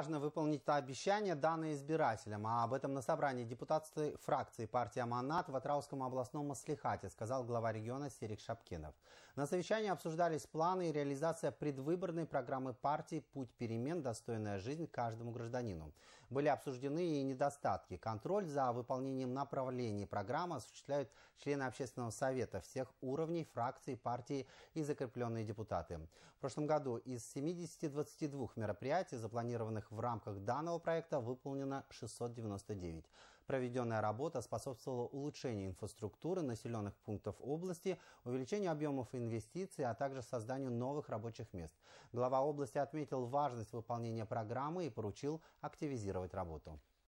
важно выполнить то обещание, данное избирателям. А об этом на собрании депутаты фракции партии «Аманат» в Атрауском областном маслихате сказал глава региона Серик Шапкинов. На совещании обсуждались планы и реализация предвыборной программы партии «Путь перемен. Достойная жизнь каждому гражданину». Были обсуждены и недостатки. Контроль за выполнением направлений программы осуществляют члены общественного совета всех уровней фракции партии и закрепленные депутаты. В прошлом году из 70-22 мероприятий, запланированных в рамках данного проекта выполнено 699. Проведенная работа способствовала улучшению инфраструктуры населенных пунктов области, увеличению объемов инвестиций, а также созданию новых рабочих мест. Глава области отметил важность выполнения программы и поручил активизировать работу.